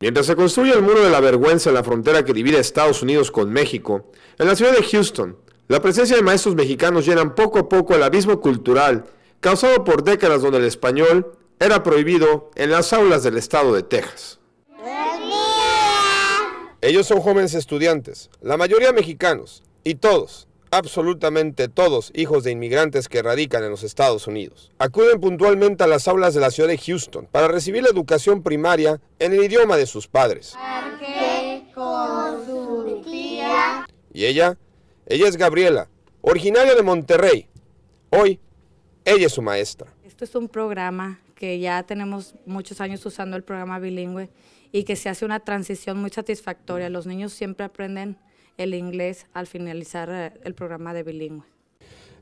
Mientras se construye el muro de la vergüenza en la frontera que divide Estados Unidos con México, en la ciudad de Houston, la presencia de maestros mexicanos llenan poco a poco el abismo cultural causado por décadas donde el español era prohibido en las aulas del estado de Texas. Ellos son jóvenes estudiantes, la mayoría mexicanos, y todos, absolutamente todos hijos de inmigrantes que radican en los Estados Unidos. Acuden puntualmente a las aulas de la ciudad de Houston para recibir la educación primaria en el idioma de sus padres. ¿Y ella? Ella es Gabriela, originaria de Monterrey. Hoy, ella es su maestra. Esto es un programa que ya tenemos muchos años usando el programa bilingüe y que se hace una transición muy satisfactoria. Los niños siempre aprenden el inglés al finalizar eh, el programa de bilingüe.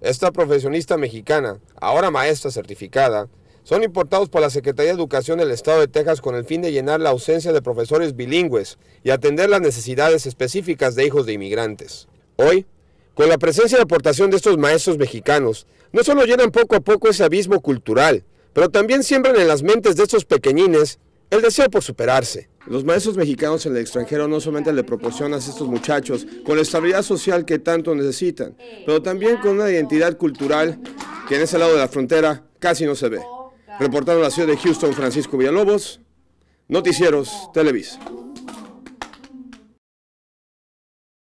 Esta profesionista mexicana, ahora maestra certificada, son importados por la Secretaría de Educación del Estado de Texas con el fin de llenar la ausencia de profesores bilingües y atender las necesidades específicas de hijos de inmigrantes. Hoy, con la presencia y aportación de estos maestros mexicanos, no solo llenan poco a poco ese abismo cultural, pero también siembran en las mentes de estos pequeñines el deseo por superarse. Los maestros mexicanos en el extranjero no solamente le proporcionan a estos muchachos con la estabilidad social que tanto necesitan, pero también con una identidad cultural que en ese lado de la frontera casi no se ve. Reportando la ciudad de Houston, Francisco Villalobos, Noticieros Televisa.